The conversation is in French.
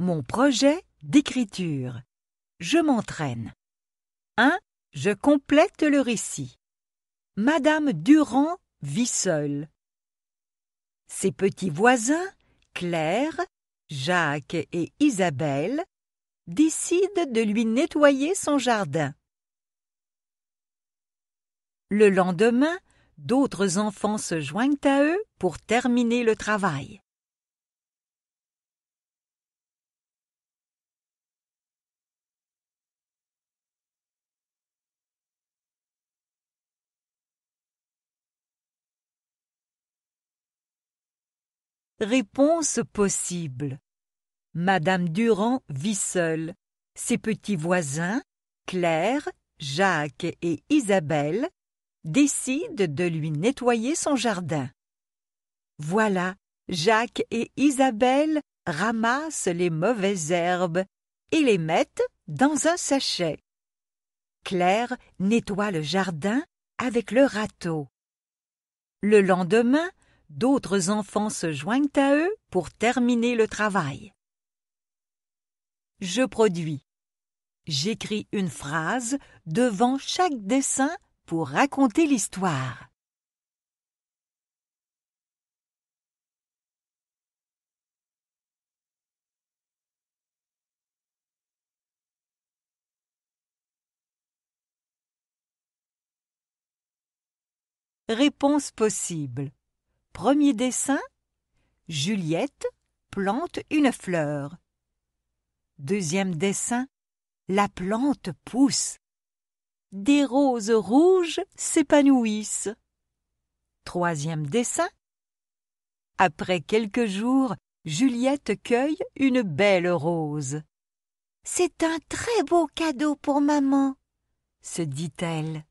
Mon projet d'écriture. Je m'entraîne. 1. Je complète le récit. Madame Durand vit seule. Ses petits voisins, Claire, Jacques et Isabelle, décident de lui nettoyer son jardin. Le lendemain, d'autres enfants se joignent à eux pour terminer le travail. Réponse possible. Madame Durand vit seule. Ses petits voisins, Claire, Jacques et Isabelle, décident de lui nettoyer son jardin. Voilà, Jacques et Isabelle ramassent les mauvaises herbes et les mettent dans un sachet. Claire nettoie le jardin avec le râteau. Le lendemain, d'autres enfants se joignent à eux pour terminer le travail. Je produis. J'écris une phrase devant chaque dessin pour raconter l'histoire. Réponse possible. Premier dessin Juliette plante une fleur. Deuxième dessin La plante pousse. Des roses rouges s'épanouissent. Troisième dessin Après quelques jours, Juliette cueille une belle rose. C'est un très beau cadeau pour maman, se dit-elle.